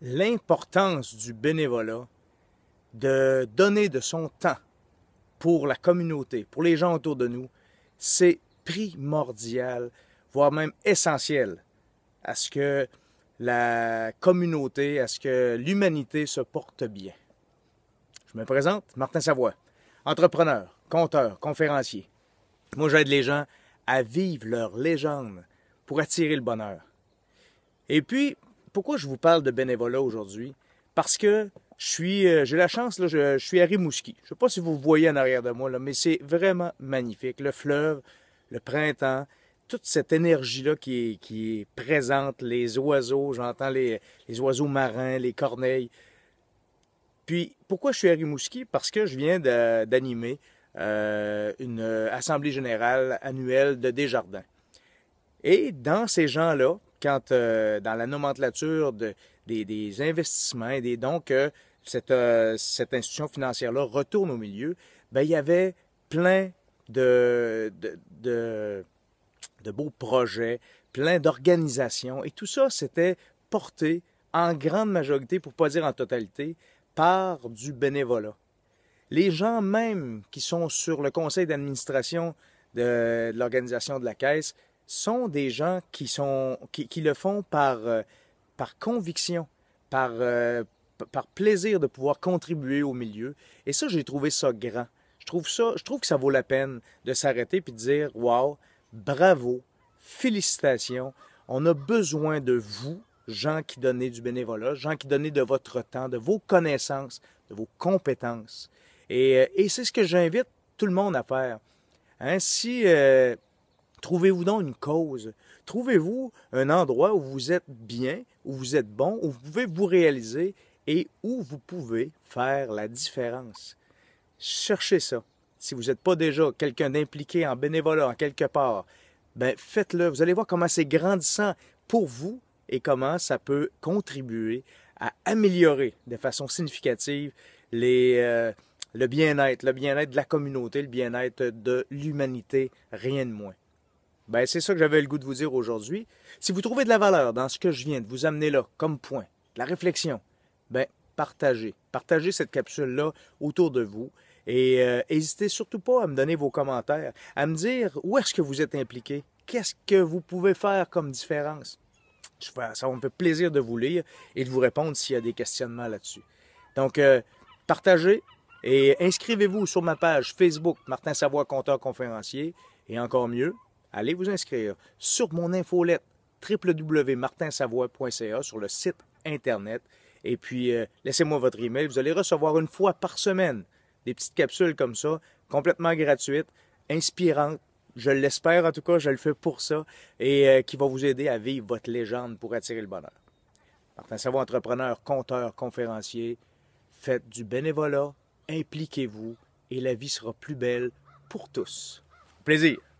l'importance du bénévolat, de donner de son temps pour la communauté, pour les gens autour de nous, c'est primordial, voire même essentiel à ce que la communauté, à ce que l'humanité se porte bien. Je me présente, Martin Savoy, entrepreneur, conteur, conférencier. Moi, j'aide les gens à vivre leur légende pour attirer le bonheur. Et puis, pourquoi je vous parle de bénévolat aujourd'hui? Parce que je suis, euh, j'ai la chance, là, je, suis à Rimouski. Je ne sais pas si vous voyez en arrière de moi, là, mais c'est vraiment magnifique. Le fleuve, le printemps, toute cette énergie-là qui est, présente, les oiseaux, j'entends les, oiseaux marins, les corneilles. Puis, pourquoi je suis à Rimouski? Parce que je viens d'animer euh, une euh, assemblée générale annuelle de Desjardins. Et dans ces gens-là, quand euh, dans la nomenclature des, investissements et des dons que cette, euh, institution financière-là retourne au milieu, ben, il y avait plein de, beaux projets, plein d'organisations, et tout ça, s'était porté en grande majorité, pour ne pas dire en totalité, par du bénévolat. Les gens même qui sont sur le conseil d'administration de l'organisation de la caisse sont des gens qui, sont, qui, le font par, euh, par conviction, par, euh, par plaisir de pouvoir contribuer au milieu. Et ça, j'ai trouvé ça grand. Je trouve, ça, je trouve que ça vaut la peine de s'arrêter puis de dire Wow, bravo, félicitations, on a besoin de vous, gens qui donnez du bénévolat, gens qui donnent de votre temps, de vos connaissances, de vos compétences. Et, euh, c'est ce que j'invite tout le monde à faire. Ainsi... Hein, Trouvez-vous donc une cause. Trouvez-vous un endroit où vous êtes bien, où vous êtes bon, où vous pouvez vous réaliser et où vous pouvez faire la différence. Cherchez ça. Si vous n'êtes pas déjà quelqu'un d'impliqué en bénévolat en quelque part, ben faites-le. Vous allez voir comment c'est grandissant pour vous et comment ça peut contribuer à améliorer de façon significative les, euh, le bien-être, le bien-être de la communauté, le bien-être de l'humanité, rien de moins. Ben, c'est ça que j'avais le goût de vous dire aujourd'hui. Si vous trouvez de la valeur dans ce que je viens de vous amener là, comme point, la réflexion, ben, partagez. Partagez cette capsule-là autour de vous. Et euh, n'hésitez surtout pas à me donner vos commentaires, à me dire où est-ce que vous êtes impliqué, qu'est-ce que vous pouvez faire comme différence. Ça me fait plaisir de vous lire et de vous répondre s'il y a des questionnements là-dessus. Donc, euh, partagez et inscrivez-vous sur ma page Facebook Martin Savoie, compteur conférencier, et encore mieux, allez vous inscrire sur mon infolette www.martinsavoie.ca sur le site Internet. Et puis, euh, laissez-moi votre email. Vous allez recevoir une fois par semaine des petites capsules comme ça, complètement gratuites, inspirantes. Je l'espère en tout cas, je le fais pour ça et euh, qui va vous aider à vivre votre légende pour attirer le bonheur. Martin Savoie, entrepreneur, conteur, conférencier, faites du bénévolat, impliquez-vous et la vie sera plus belle pour tous. Plaisir!